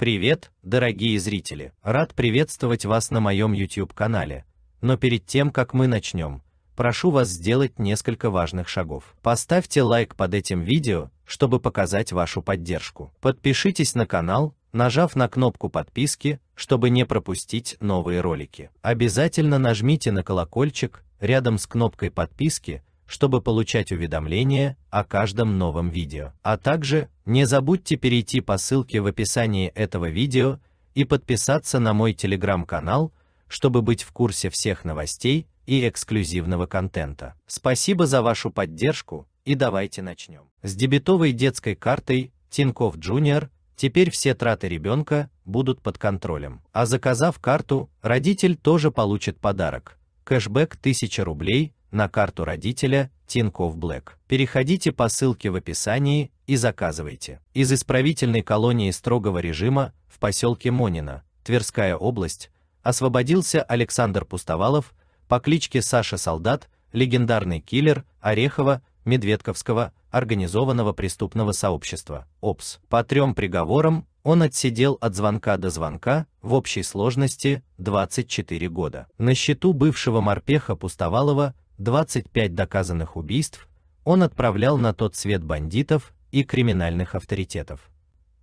Привет, дорогие зрители! Рад приветствовать вас на моем YouTube-канале. Но перед тем, как мы начнем, прошу вас сделать несколько важных шагов. Поставьте лайк под этим видео, чтобы показать вашу поддержку. Подпишитесь на канал, нажав на кнопку подписки, чтобы не пропустить новые ролики. Обязательно нажмите на колокольчик рядом с кнопкой подписки, чтобы получать уведомления о каждом новом видео. А также не забудьте перейти по ссылке в описании этого видео и подписаться на мой телеграм-канал, чтобы быть в курсе всех новостей и эксклюзивного контента. Спасибо за вашу поддержку и давайте начнем. С дебетовой детской картой Тинькофф Junior теперь все траты ребенка будут под контролем. А заказав карту, родитель тоже получит подарок – кэшбэк 1000 рублей – на карту родителя Тинков Блэк. Переходите по ссылке в описании и заказывайте. Из исправительной колонии строгого режима в поселке Монина, Тверская область, освободился Александр Пустовалов по кличке Саша Солдат, легендарный киллер Орехова, Медведковского, организованного преступного сообщества, ОПС. По трем приговорам он отсидел от звонка до звонка в общей сложности 24 года. На счету бывшего морпеха Пустовалова 25 доказанных убийств он отправлял на тот свет бандитов и криминальных авторитетов.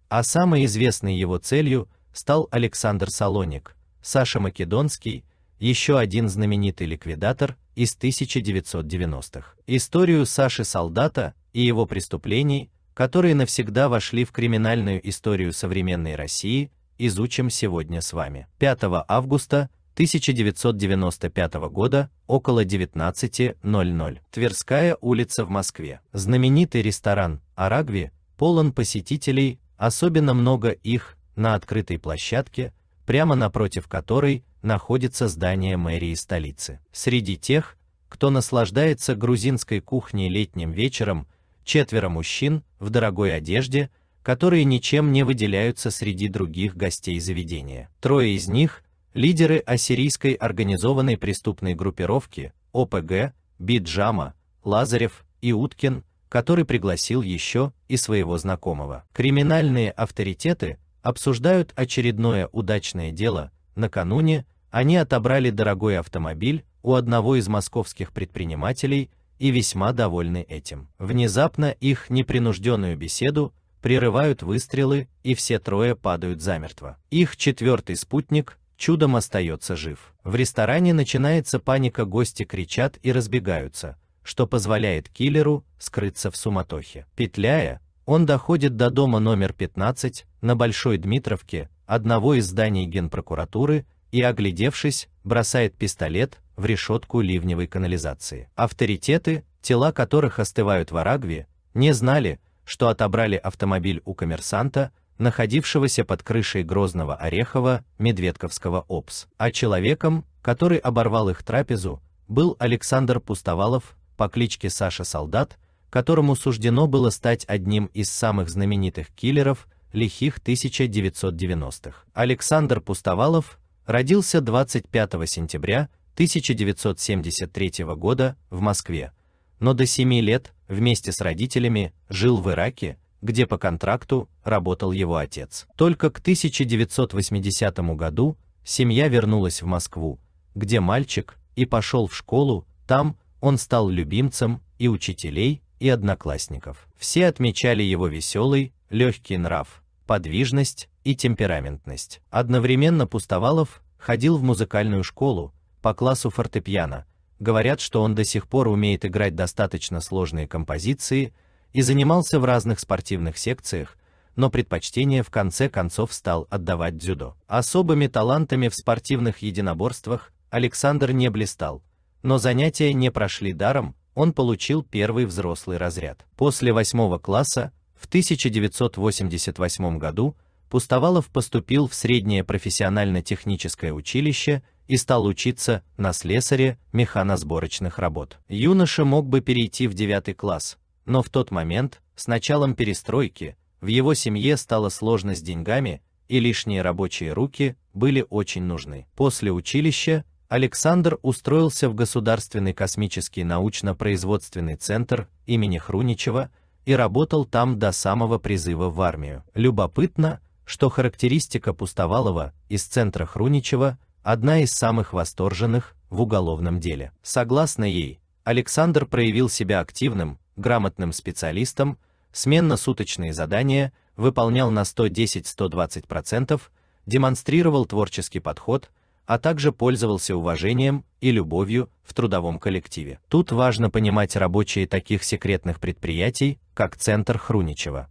А самой известной его целью стал Александр Салоник, Саша Македонский, еще один знаменитый ликвидатор из 1990-х. Историю Саши Солдата и его преступлений, которые навсегда вошли в криминальную историю современной России, изучим сегодня с вами. 5 августа 1995 года около 19.00. Тверская улица в Москве. Знаменитый ресторан «Арагви» полон посетителей, особенно много их на открытой площадке, прямо напротив которой находится здание мэрии столицы. Среди тех, кто наслаждается грузинской кухней летним вечером, четверо мужчин в дорогой одежде, которые ничем не выделяются среди других гостей заведения. Трое из них Лидеры ассирийской организованной преступной группировки ОПГ, Биджама, Лазарев и Уткин, который пригласил еще и своего знакомого. Криминальные авторитеты обсуждают очередное удачное дело. Накануне они отобрали дорогой автомобиль у одного из московских предпринимателей и весьма довольны этим. Внезапно их непринужденную беседу прерывают выстрелы, и все трое падают замертво. Их четвертый спутник чудом остается жив. В ресторане начинается паника, гости кричат и разбегаются, что позволяет киллеру скрыться в суматохе. Петляя, он доходит до дома номер 15 на Большой Дмитровке, одного из зданий Генпрокуратуры, и, оглядевшись, бросает пистолет в решетку ливневой канализации. Авторитеты, тела которых остывают в Арагве, не знали, что отобрали автомобиль у коммерсанта, находившегося под крышей Грозного Орехова Медведковского ОПС, а человеком, который оборвал их трапезу, был Александр Пустовалов по кличке Саша Солдат, которому суждено было стать одним из самых знаменитых киллеров лихих 1990-х. Александр Пустовалов родился 25 сентября 1973 года в Москве, но до 7 лет вместе с родителями жил в Ираке, где по контракту работал его отец. Только к 1980 году семья вернулась в Москву, где мальчик и пошел в школу, там он стал любимцем и учителей, и одноклассников. Все отмечали его веселый, легкий нрав, подвижность и темпераментность. Одновременно Пустовалов ходил в музыкальную школу по классу фортепиано. Говорят, что он до сих пор умеет играть достаточно сложные композиции и занимался в разных спортивных секциях, но предпочтение в конце концов стал отдавать дзюдо. Особыми талантами в спортивных единоборствах Александр не блистал, но занятия не прошли даром, он получил первый взрослый разряд. После восьмого класса в 1988 году Пустовалов поступил в среднее профессионально-техническое училище и стал учиться на слесаре механосборочных работ. Юноша мог бы перейти в девятый класс, но в тот момент, с началом перестройки, в его семье стало сложно с деньгами, и лишние рабочие руки были очень нужны. После училища Александр устроился в Государственный космический научно-производственный центр имени Хруничева и работал там до самого призыва в армию. Любопытно, что характеристика Пустовалова из центра Хруничева одна из самых восторженных в уголовном деле. Согласно ей, Александр проявил себя активным, грамотным специалистом, сменно-суточные задания выполнял на 110-120%, демонстрировал творческий подход, а также пользовался уважением и любовью в трудовом коллективе. Тут важно понимать рабочие таких секретных предприятий, как Центр Хруничева.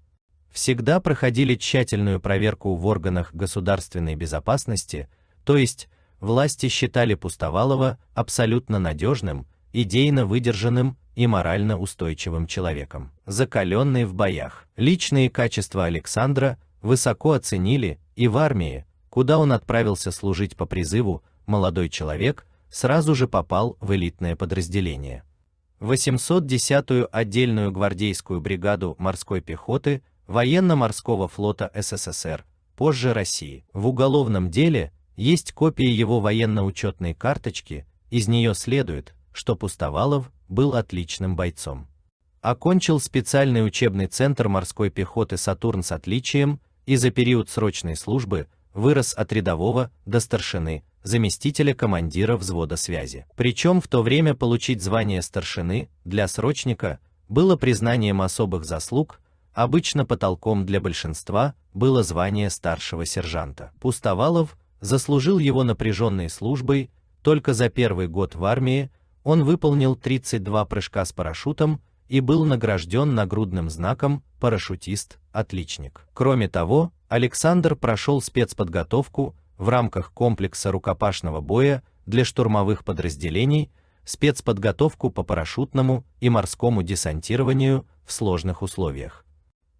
Всегда проходили тщательную проверку в органах государственной безопасности, то есть власти считали Пустовалова абсолютно надежным, идейно выдержанным и морально устойчивым человеком. Закаленный в боях, личные качества Александра высоко оценили и в армии, куда он отправился служить по призыву, молодой человек сразу же попал в элитное подразделение. 810-ю отдельную гвардейскую бригаду морской пехоты военно-морского флота СССР, позже России. В уголовном деле есть копии его военно-учетной карточки, из нее следует, что Пустовалов был отличным бойцом. Окончил специальный учебный центр морской пехоты Сатурн с отличием и за период срочной службы вырос от рядового до старшины, заместителя командира взвода связи. Причем в то время получить звание старшины для срочника было признанием особых заслуг, обычно потолком для большинства было звание старшего сержанта. Пустовалов заслужил его напряженной службой, только за первый год в армии он выполнил 32 прыжка с парашютом и был награжден нагрудным знаком «Парашютист-отличник». Кроме того, Александр прошел спецподготовку в рамках комплекса рукопашного боя для штурмовых подразделений, спецподготовку по парашютному и морскому десантированию в сложных условиях.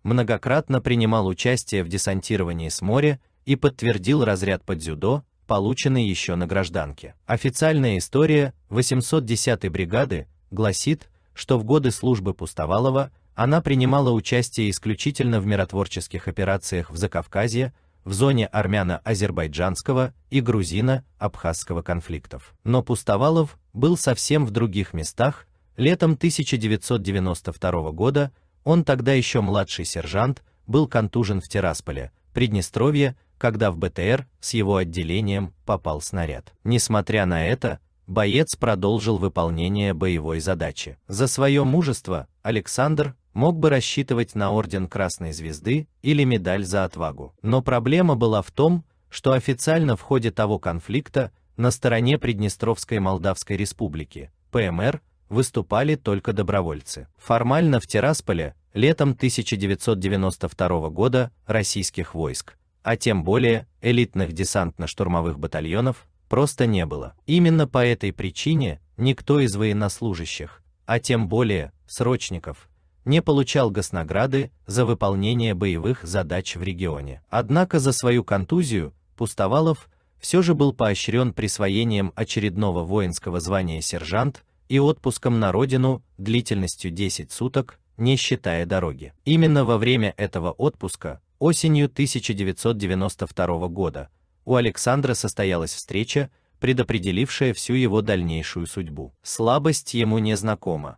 Многократно принимал участие в десантировании с моря и подтвердил разряд под дзюдо, полученный еще на гражданке. Официальная история 810-й бригады гласит, что в годы службы Пустовалова она принимала участие исключительно в миротворческих операциях в Закавказье, в зоне армяно-азербайджанского и грузино-абхазского конфликтов. Но Пустовалов был совсем в других местах. Летом 1992 года он тогда еще младший сержант, был контужен в Террасполе, Приднестровье когда в БТР с его отделением попал снаряд. Несмотря на это, боец продолжил выполнение боевой задачи. За свое мужество Александр мог бы рассчитывать на орден Красной Звезды или медаль за отвагу. Но проблема была в том, что официально в ходе того конфликта на стороне Приднестровской Молдавской Республики, ПМР, выступали только добровольцы. Формально в Тирасполе летом 1992 года российских войск а тем более элитных десантно-штурмовых батальонов, просто не было. Именно по этой причине никто из военнослужащих, а тем более срочников, не получал госнаграды за выполнение боевых задач в регионе. Однако за свою контузию Пустовалов все же был поощрен присвоением очередного воинского звания сержант и отпуском на родину длительностью 10 суток, не считая дороги. Именно во время этого отпуска Осенью 1992 года у Александра состоялась встреча, предопределившая всю его дальнейшую судьбу. Слабость ему не знакома.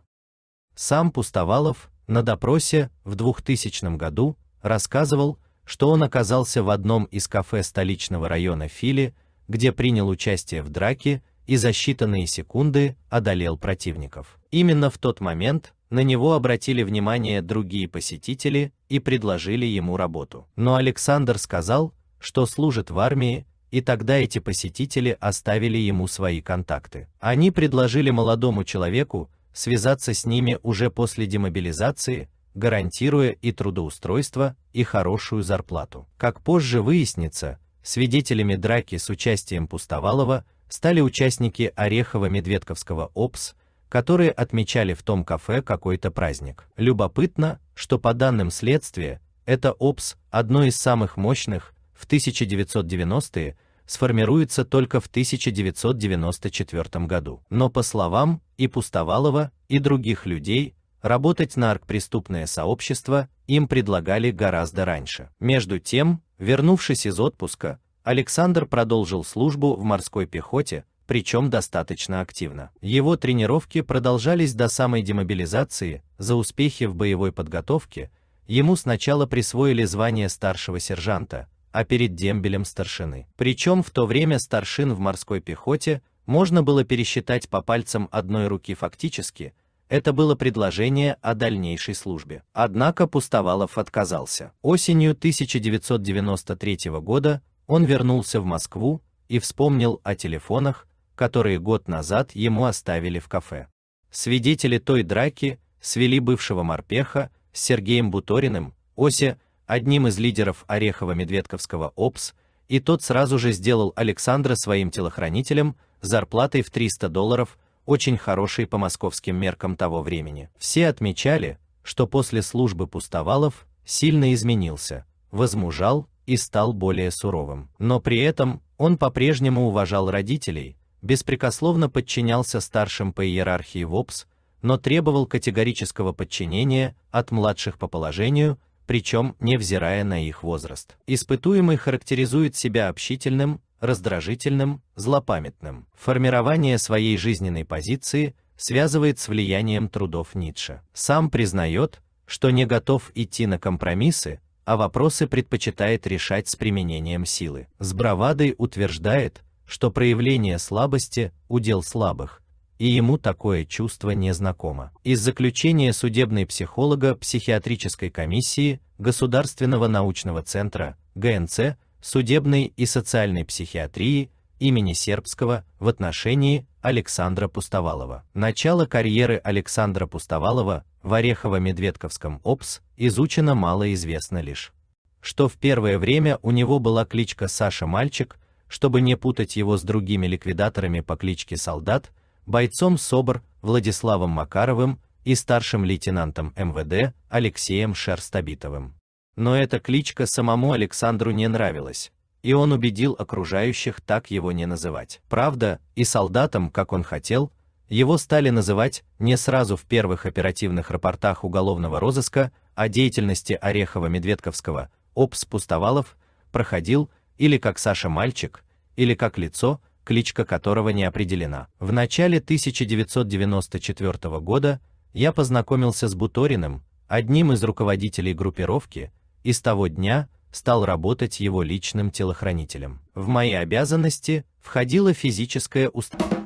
Сам Пустовалов на допросе в 2000 году рассказывал, что он оказался в одном из кафе столичного района Фили, где принял участие в драке и за считанные секунды одолел противников. Именно в тот момент на него обратили внимание другие посетители и предложили ему работу. Но Александр сказал, что служит в армии, и тогда эти посетители оставили ему свои контакты. Они предложили молодому человеку связаться с ними уже после демобилизации, гарантируя и трудоустройство, и хорошую зарплату. Как позже выяснится, свидетелями драки с участием Пустовалова стали участники Орехово-Медведковского ОПС, которые отмечали в том кафе какой-то праздник. Любопытно, что по данным следствия, это ОПС, одно из самых мощных, в 1990-е, сформируется только в 1994 году. Но по словам и Пустовалова, и других людей, работать на аркпреступное сообщество им предлагали гораздо раньше. Между тем, вернувшись из отпуска, Александр продолжил службу в морской пехоте, причем достаточно активно. Его тренировки продолжались до самой демобилизации, за успехи в боевой подготовке ему сначала присвоили звание старшего сержанта, а перед дембелем старшины. Причем в то время старшин в морской пехоте можно было пересчитать по пальцам одной руки фактически, это было предложение о дальнейшей службе. Однако Пустовалов отказался. Осенью 1993 года он вернулся в Москву и вспомнил о телефонах, которые год назад ему оставили в кафе. Свидетели той драки свели бывшего морпеха с Сергеем Буториным, Осе, одним из лидеров Орехово-Медведковского ОПС, и тот сразу же сделал Александра своим телохранителем с зарплатой в 300 долларов, очень хороший по московским меркам того времени. Все отмечали, что после службы Пустовалов сильно изменился, возмужал и стал более суровым. Но при этом он по-прежнему уважал родителей, беспрекословно подчинялся старшим по иерархии в ОПС, но требовал категорического подчинения от младших по положению, причем невзирая на их возраст. Испытуемый характеризует себя общительным, раздражительным, злопамятным. Формирование своей жизненной позиции связывает с влиянием трудов Ницше. Сам признает, что не готов идти на компромиссы, а вопросы предпочитает решать с применением силы. С бравадой утверждает, что проявление слабости – удел слабых, и ему такое чувство незнакомо. Из заключения судебной психолога психиатрической комиссии Государственного научного центра ГНЦ судебной и социальной психиатрии имени Сербского в отношении Александра Пустовалова. Начало карьеры Александра Пустовалова в Орехово-Медведковском ОПС изучено мало известно лишь, что в первое время у него была кличка Саша Мальчик, чтобы не путать его с другими ликвидаторами по кличке Солдат, бойцом СОБР Владиславом Макаровым и старшим лейтенантом МВД Алексеем Шерстобитовым. Но эта кличка самому Александру не нравилась, и он убедил окружающих так его не называть. Правда, и солдатом, как он хотел, его стали называть не сразу в первых оперативных рапортах уголовного розыска о а деятельности Орехова-Медведковского, ОПС Пустовалов проходил или как Саша Мальчик, или как лицо, кличка которого не определена. В начале 1994 года я познакомился с Буториным, одним из руководителей группировки, и с того дня стал работать его личным телохранителем. В мои обязанности входило физическое установка.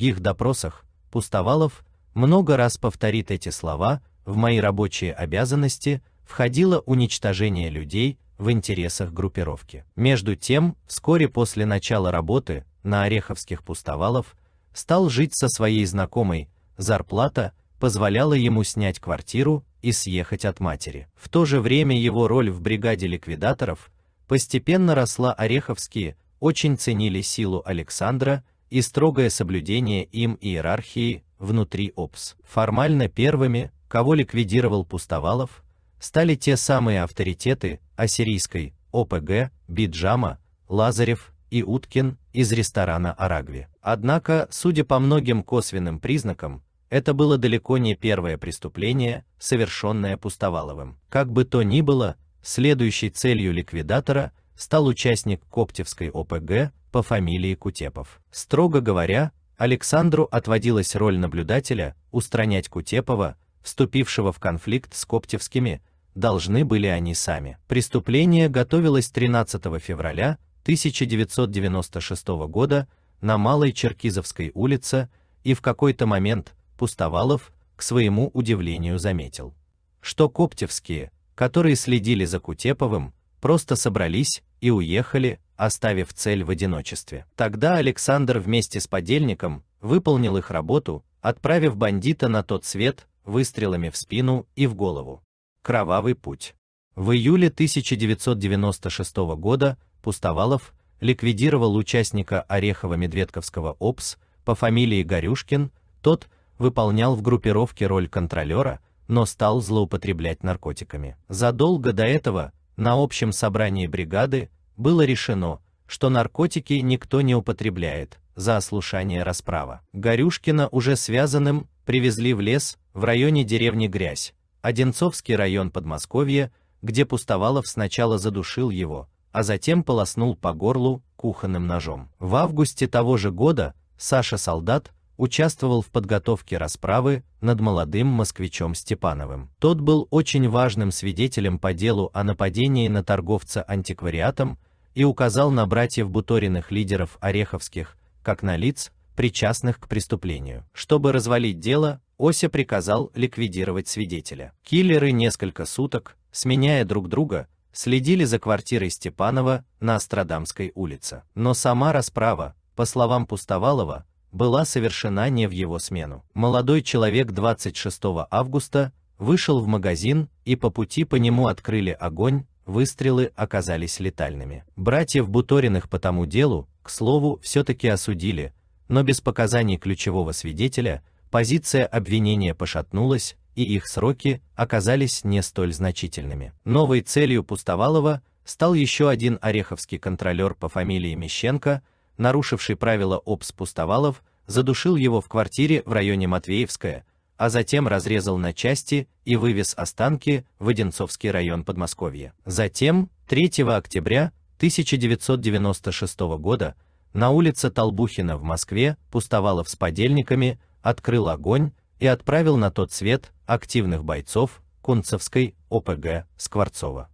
других допросах Пустовалов много раз повторит эти слова: "В мои рабочие обязанности входило уничтожение людей в интересах группировки". Между тем, вскоре после начала работы на Ореховских Пустовалов стал жить со своей знакомой. Зарплата позволяла ему снять квартиру и съехать от матери. В то же время его роль в бригаде ликвидаторов постепенно росла. Ореховские очень ценили силу Александра и строгое соблюдение им иерархии внутри ОПС. Формально первыми, кого ликвидировал Пустовалов, стали те самые авторитеты ассирийской ОПГ, Биджама, Лазарев и Уткин из ресторана Арагви. Однако, судя по многим косвенным признакам, это было далеко не первое преступление, совершенное Пустоваловым. Как бы то ни было, следующей целью ликвидатора стал участник Коптевской ОПГ, по фамилии Кутепов. Строго говоря, Александру отводилась роль наблюдателя, устранять Кутепова, вступившего в конфликт с Коптевскими, должны были они сами. Преступление готовилось 13 февраля 1996 года на Малой Черкизовской улице, и в какой-то момент Пустовалов, к своему удивлению, заметил, что Коптевские, которые следили за Кутеповым, просто собрались и уехали, оставив цель в одиночестве. Тогда Александр вместе с подельником выполнил их работу, отправив бандита на тот свет выстрелами в спину и в голову. Кровавый путь. В июле 1996 года Пустовалов ликвидировал участника Орехово-Медведковского ОПС по фамилии Горюшкин, тот выполнял в группировке роль контролера, но стал злоупотреблять наркотиками. Задолго до этого на общем собрании бригады было решено, что наркотики никто не употребляет, за ослушание расправа. Горюшкина уже связанным привезли в лес в районе деревни Грязь, Одинцовский район Подмосковья, где Пустовалов сначала задушил его, а затем полоснул по горлу кухонным ножом. В августе того же года Саша Солдат участвовал в подготовке расправы над молодым москвичом Степановым. Тот был очень важным свидетелем по делу о нападении на торговца антиквариатом, и указал на братьев Буториных лидеров Ореховских, как на лиц, причастных к преступлению. Чтобы развалить дело, Ося приказал ликвидировать свидетеля. Киллеры несколько суток, сменяя друг друга, следили за квартирой Степанова на Астрадамской улице. Но сама расправа, по словам Пустовалова, была совершена не в его смену. Молодой человек 26 августа вышел в магазин и по пути по нему открыли огонь, выстрелы оказались летальными. Братьев Буториных по тому делу, к слову, все-таки осудили, но без показаний ключевого свидетеля позиция обвинения пошатнулась, и их сроки оказались не столь значительными. Новой целью Пустовалова стал еще один ореховский контролер по фамилии Мещенко, нарушивший правила ОПС Пустовалов, задушил его в квартире в районе Матвеевская, а затем разрезал на части и вывез останки в Одинцовский район Подмосковья. Затем, 3 октября 1996 года, на улице Толбухина в Москве Пустовалов с подельниками открыл огонь и отправил на тот свет активных бойцов Кунцевской ОПГ Скворцова.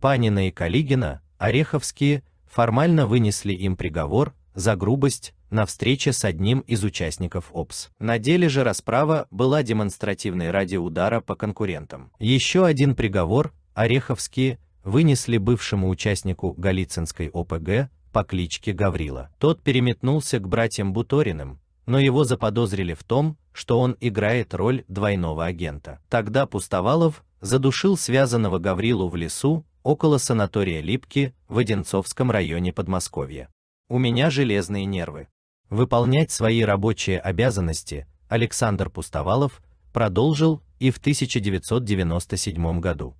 Панина и Калигина, Ореховские, формально вынесли им приговор за грубость, на встрече с одним из участников ОПС. На деле же расправа была демонстративной ради удара по конкурентам. Еще один приговор Ореховские вынесли бывшему участнику Голицынской ОПГ по кличке Гаврила. Тот переметнулся к братьям Буториным, но его заподозрили в том, что он играет роль двойного агента. Тогда Пустовалов задушил связанного Гаврилу в лесу около санатория Липки в Одинцовском районе Подмосковья. У меня железные нервы. Выполнять свои рабочие обязанности Александр Пустовалов продолжил и в 1997 году.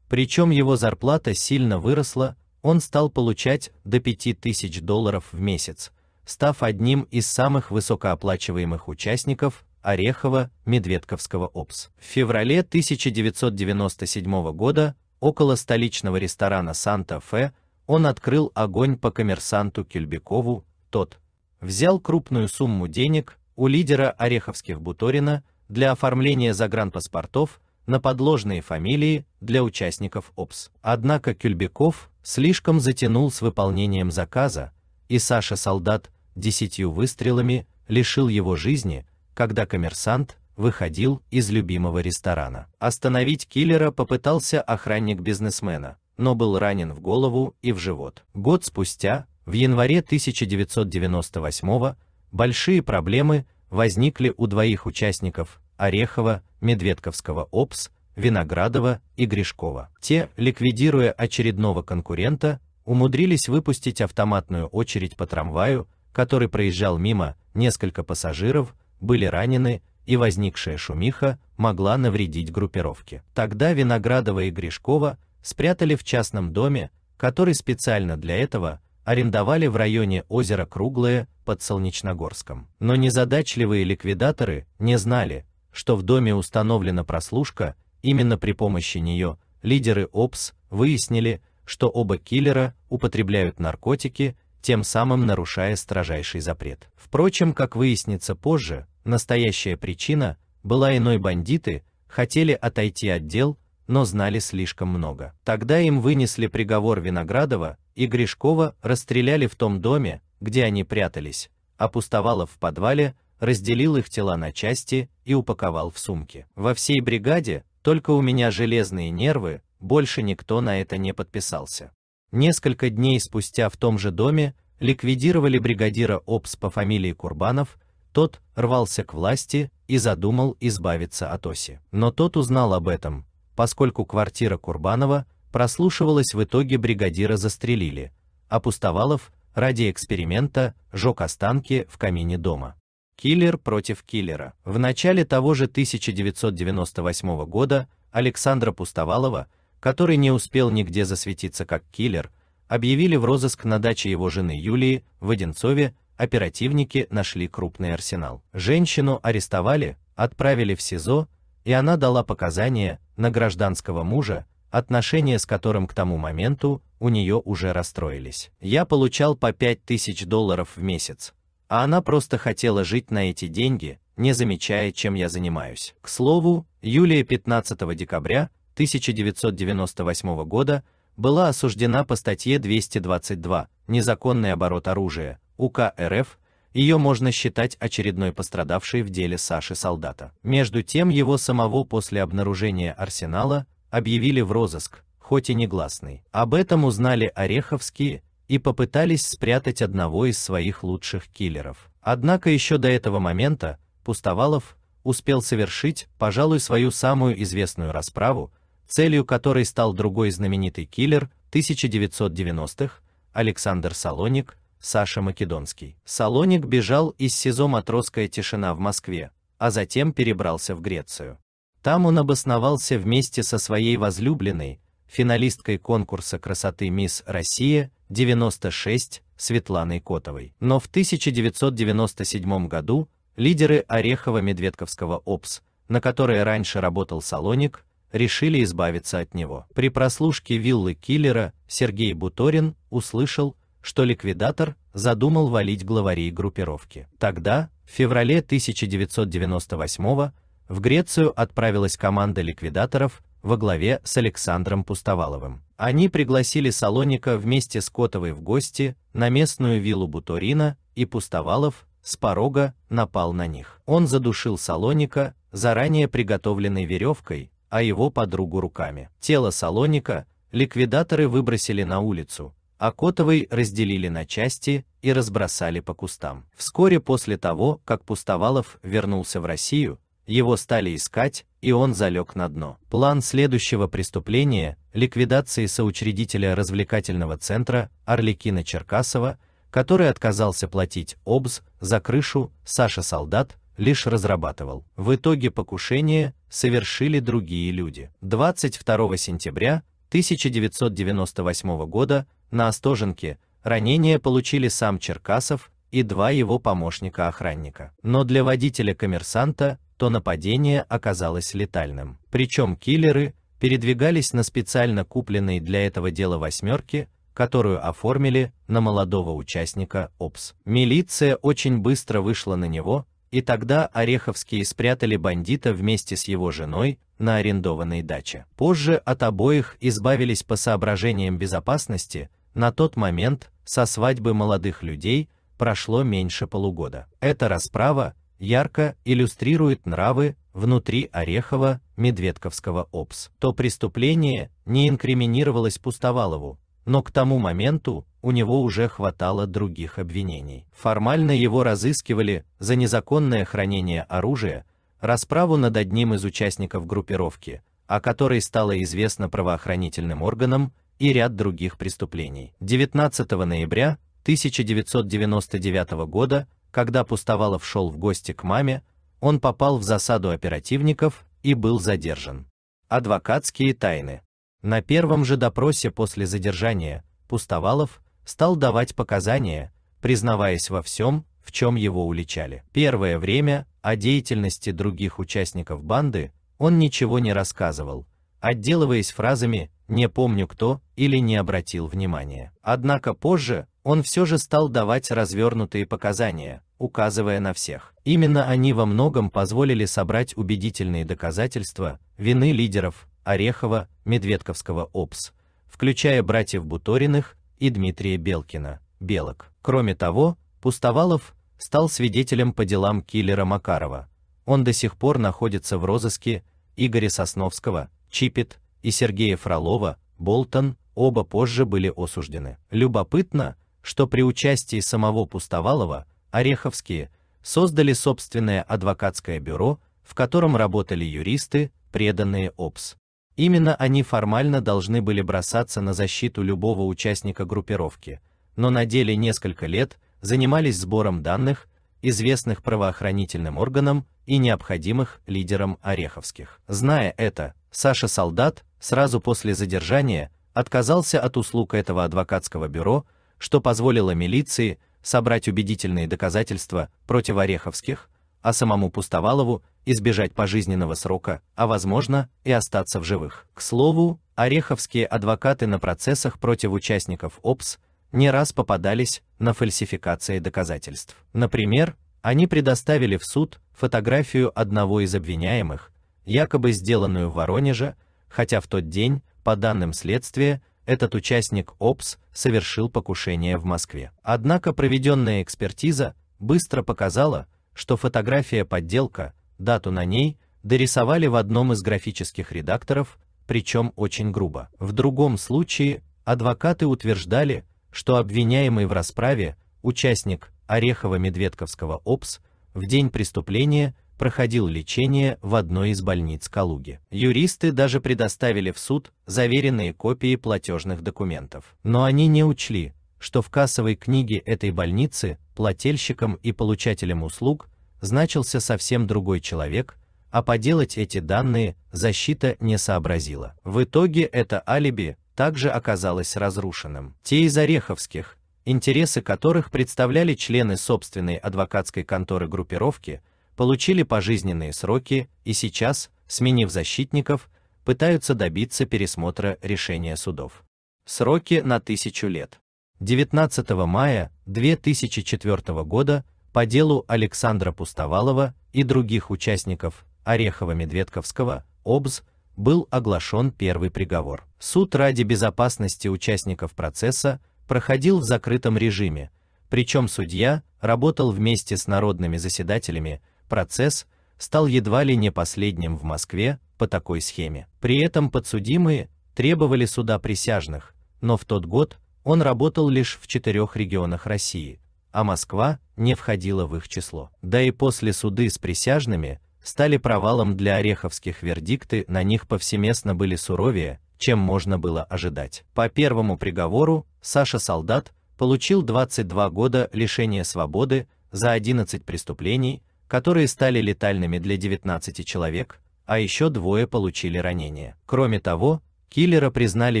Причем его зарплата сильно выросла, он стал получать до 5000 долларов в месяц, став одним из самых высокооплачиваемых участников орехова медведковского ОПС. В феврале 1997 года около столичного ресторана Санта-Фе он открыл огонь по коммерсанту Кельбекову, тот, взял крупную сумму денег у лидера Ореховских Буторина для оформления загранпаспортов на подложные фамилии для участников ОПС. Однако Кюльбеков слишком затянул с выполнением заказа, и Саша Солдат десятью выстрелами лишил его жизни, когда коммерсант выходил из любимого ресторана. Остановить киллера попытался охранник бизнесмена, но был ранен в голову и в живот. Год спустя в январе 1998 года большие проблемы возникли у двоих участников Орехова, Медведковского ОПС, Виноградова и Гришкова. Те, ликвидируя очередного конкурента, умудрились выпустить автоматную очередь по трамваю, который проезжал мимо, несколько пассажиров были ранены, и возникшая шумиха могла навредить группировке. Тогда Виноградова и Гришкова спрятали в частном доме, который специально для этого арендовали в районе озера Круглое под Солнечногорском. Но незадачливые ликвидаторы не знали, что в доме установлена прослушка, именно при помощи нее лидеры ОПС выяснили, что оба киллера употребляют наркотики, тем самым нарушая строжайший запрет. Впрочем, как выяснится позже, настоящая причина была иной бандиты, хотели отойти от дел, но знали слишком много. Тогда им вынесли приговор Виноградова и Гришкова расстреляли в том доме, где они прятались, а Пустовалов в подвале разделил их тела на части и упаковал в сумки. Во всей бригаде только у меня железные нервы, больше никто на это не подписался. Несколько дней спустя в том же доме ликвидировали бригадира ОПС по фамилии Курбанов, тот рвался к власти и задумал избавиться от Оси. Но тот узнал об этом, поскольку квартира Курбанова прослушивалась в итоге бригадира застрелили, а Пустовалов ради эксперимента жег останки в камине дома. Киллер против киллера. В начале того же 1998 года Александра Пустовалова, который не успел нигде засветиться как киллер, объявили в розыск на даче его жены Юлии в Одинцове, оперативники нашли крупный арсенал. Женщину арестовали, отправили в СИЗО, и она дала показания на гражданского мужа, отношения с которым к тому моменту у нее уже расстроились. Я получал по 5000 долларов в месяц, а она просто хотела жить на эти деньги, не замечая, чем я занимаюсь. К слову, Юлия 15 декабря 1998 года была осуждена по статье 222 «Незаконный оборот оружия» УК РФ, ее можно считать очередной пострадавшей в деле Саши Солдата. Между тем его самого после обнаружения арсенала объявили в розыск, хоть и негласный. Об этом узнали ореховские и попытались спрятать одного из своих лучших киллеров. Однако еще до этого момента Пустовалов успел совершить, пожалуй, свою самую известную расправу, целью которой стал другой знаменитый киллер 1990-х Александр Салоник, Саша Македонский. Салоник бежал из СИЗО Матросская тишина в Москве, а затем перебрался в Грецию. Там он обосновался вместе со своей возлюбленной, финалисткой конкурса красоты Мисс Россия 96 Светланой Котовой. Но в 1997 году лидеры Орехово-Медведковского ОПС, на которой раньше работал Салоник, решили избавиться от него. При прослушке виллы киллера Сергей Буторин услышал, что ликвидатор задумал валить главарей группировки. Тогда, в феврале 1998 года в Грецию отправилась команда ликвидаторов во главе с Александром Пустоваловым. Они пригласили Салоника вместе с Котовой в гости на местную виллу Буторина, и Пустовалов с порога напал на них. Он задушил Салоника заранее приготовленной веревкой, а его подругу руками. Тело Салоника ликвидаторы выбросили на улицу, а Котовой разделили на части и разбросали по кустам. Вскоре после того, как Пустовалов вернулся в Россию, его стали искать, и он залег на дно. План следующего преступления ликвидации соучредителя развлекательного центра Орликина Черкасова, который отказался платить обз за крышу, Саша Солдат лишь разрабатывал. В итоге покушение совершили другие люди. 22 сентября 1998 года на Остоженке ранения получили сам Черкасов и два его помощника-охранника. Но для водителя-коммерсанта то нападение оказалось летальным. Причем киллеры передвигались на специально купленной для этого дела восьмерке, которую оформили на молодого участника ОПС. Милиция очень быстро вышла на него, и тогда Ореховские спрятали бандита вместе с его женой на арендованной даче. Позже от обоих избавились по соображениям безопасности, на тот момент со свадьбы молодых людей – прошло меньше полугода. Эта расправа ярко иллюстрирует нравы внутри Орехова-Медведковского ОПС. То преступление не инкриминировалось Пустовалову, но к тому моменту у него уже хватало других обвинений. Формально его разыскивали за незаконное хранение оружия, расправу над одним из участников группировки, о которой стало известно правоохранительным органам, и ряд других преступлений. 19 ноября 1999 года, когда Пустовалов шел в гости к маме, он попал в засаду оперативников и был задержан. Адвокатские тайны. На первом же допросе после задержания Пустовалов стал давать показания, признаваясь во всем, в чем его уличали. Первое время о деятельности других участников банды он ничего не рассказывал, отделываясь фразами «не помню кто» или «не обратил внимания». Однако позже он все же стал давать развернутые показания, указывая на всех. Именно они во многом позволили собрать убедительные доказательства вины лидеров Орехова, Медведковского ОПС, включая братьев Буториных и Дмитрия Белкина, Белок. Кроме того, Пустовалов стал свидетелем по делам киллера Макарова. Он до сих пор находится в розыске Игоря Сосновского, Чипит и Сергея Фролова, Болтон, оба позже были осуждены. Любопытно, что при участии самого Пустовалова Ореховские создали собственное адвокатское бюро, в котором работали юристы, преданные ОПС. Именно они формально должны были бросаться на защиту любого участника группировки, но на деле несколько лет занимались сбором данных, известных правоохранительным органам и необходимых лидерам Ореховских. Зная это, Саша Солдат сразу после задержания отказался от услуг этого адвокатского бюро, что позволило милиции собрать убедительные доказательства против Ореховских, а самому Пустовалову избежать пожизненного срока, а возможно, и остаться в живых. К слову, Ореховские адвокаты на процессах против участников ОПС не раз попадались на фальсификации доказательств. Например, они предоставили в суд фотографию одного из обвиняемых, якобы сделанную в Воронеже, хотя в тот день, по данным следствия, этот участник ОПС совершил покушение в Москве. Однако проведенная экспертиза быстро показала, что фотография подделка, дату на ней дорисовали в одном из графических редакторов, причем очень грубо. В другом случае адвокаты утверждали, что обвиняемый в расправе, участник Орехово-Медведковского ОПС, в день преступления проходил лечение в одной из больниц Калуги. Юристы даже предоставили в суд заверенные копии платежных документов. Но они не учли, что в кассовой книге этой больницы плательщикам и получателям услуг значился совсем другой человек, а поделать эти данные защита не сообразила. В итоге это алиби также оказалось разрушенным. Те из Ореховских, интересы которых представляли члены собственной адвокатской конторы группировки, получили пожизненные сроки и сейчас, сменив защитников, пытаются добиться пересмотра решения судов. Сроки на тысячу лет. 19 мая 2004 года по делу Александра Пустовалова и других участников Орехово-Медведковского ОБЗ был оглашен первый приговор. Суд ради безопасности участников процесса проходил в закрытом режиме, причем судья работал вместе с народными заседателями, процесс стал едва ли не последним в Москве по такой схеме. При этом подсудимые требовали суда присяжных, но в тот год он работал лишь в четырех регионах России, а Москва не входила в их число. Да и после суды с присяжными стали провалом для ореховских вердикты, на них повсеместно были суровее, чем можно было ожидать. По первому приговору Саша Солдат получил 22 года лишения свободы за 11 преступлений, которые стали летальными для 19 человек, а еще двое получили ранения. Кроме того, киллера признали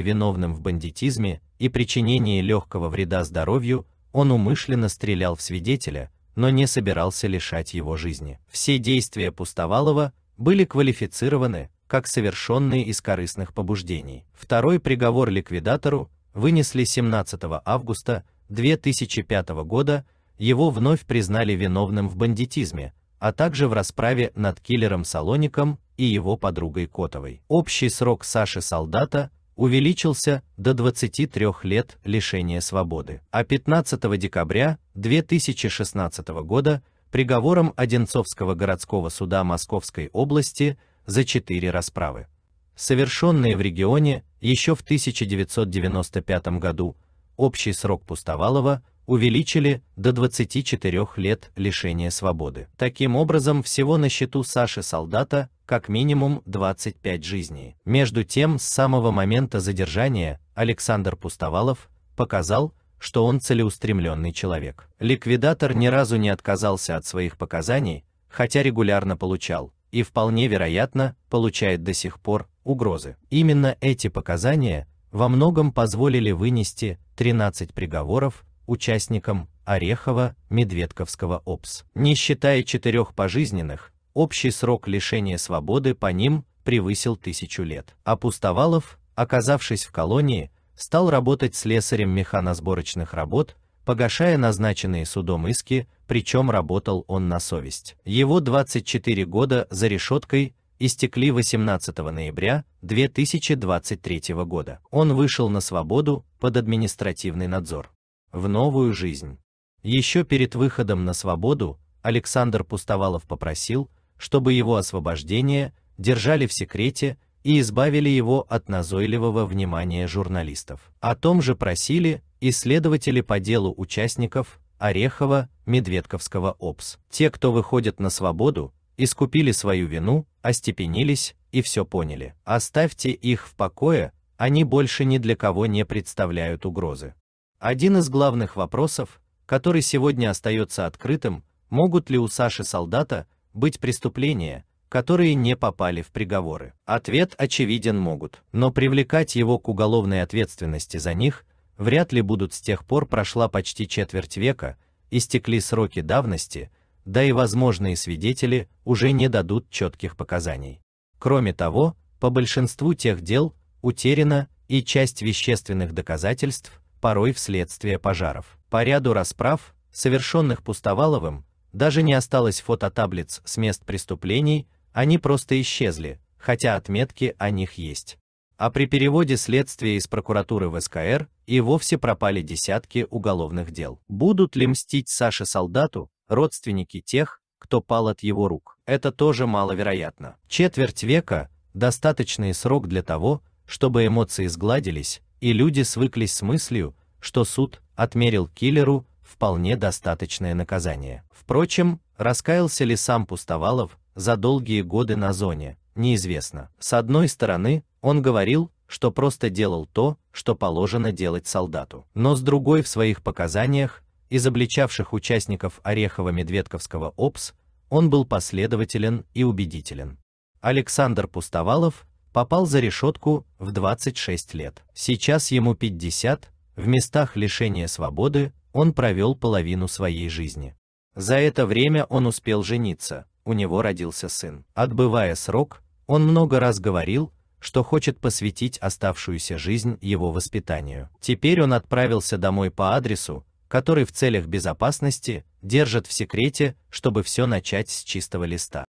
виновным в бандитизме и причинении легкого вреда здоровью, он умышленно стрелял в свидетеля, но не собирался лишать его жизни. Все действия Пустовалова были квалифицированы как совершенные из корыстных побуждений. Второй приговор ликвидатору вынесли 17 августа 2005 года, его вновь признали виновным в бандитизме, а также в расправе над киллером Салоником и его подругой Котовой. Общий срок Саши Солдата увеличился до 23 лет лишения свободы, а 15 декабря 2016 года приговором Одинцовского городского суда Московской области за четыре расправы, совершенные в регионе еще в 1995 году, общий срок Пустовалова увеличили до 24 лет лишения свободы. Таким образом, всего на счету Саши Солдата как минимум 25 жизней. Между тем, с самого момента задержания Александр Пустовалов показал, что он целеустремленный человек. Ликвидатор ни разу не отказался от своих показаний, хотя регулярно получал и вполне вероятно получает до сих пор угрозы. Именно эти показания во многом позволили вынести 13 приговоров участникам Орехова, медведковского ОПС. Не считая четырех пожизненных, общий срок лишения свободы по ним превысил тысячу лет. А Пустовалов, оказавшись в колонии, стал работать слесарем механосборочных работ, погашая назначенные судом иски, причем работал он на совесть. Его 24 года за решеткой истекли 18 ноября 2023 года. Он вышел на свободу под административный надзор в новую жизнь. Еще перед выходом на свободу Александр Пустовалов попросил, чтобы его освобождение держали в секрете и избавили его от назойливого внимания журналистов. О том же просили и следователи по делу участников Орехова, Медведковского ОПС. Те, кто выходит на свободу, искупили свою вину, остепенились и все поняли. Оставьте их в покое, они больше ни для кого не представляют угрозы. Один из главных вопросов, который сегодня остается открытым, могут ли у Саши Солдата быть преступления, которые не попали в приговоры. Ответ очевиден могут, но привлекать его к уголовной ответственности за них вряд ли будут с тех пор прошла почти четверть века, истекли сроки давности, да и возможные свидетели уже не дадут четких показаний. Кроме того, по большинству тех дел утеряна и часть вещественных доказательств, порой вследствие пожаров. По ряду расправ, совершенных Пустоваловым, даже не осталось фототаблиц с мест преступлений, они просто исчезли, хотя отметки о них есть. А при переводе следствия из прокуратуры в СКР и вовсе пропали десятки уголовных дел. Будут ли мстить Саше солдату, родственники тех, кто пал от его рук? Это тоже маловероятно. Четверть века – достаточный срок для того, чтобы эмоции сгладились, и люди свыклись с мыслью, что суд отмерил киллеру вполне достаточное наказание. Впрочем, раскаялся ли сам Пустовалов за долгие годы на зоне, неизвестно. С одной стороны, он говорил, что просто делал то, что положено делать солдату. Но с другой в своих показаниях, изобличавших участников Орехово-Медведковского ОПС, он был последователен и убедителен. Александр Пустовалов попал за решетку в 26 лет. Сейчас ему 50, в местах лишения свободы он провел половину своей жизни. За это время он успел жениться, у него родился сын. Отбывая срок, он много раз говорил, что хочет посвятить оставшуюся жизнь его воспитанию. Теперь он отправился домой по адресу, который в целях безопасности держит в секрете, чтобы все начать с чистого листа.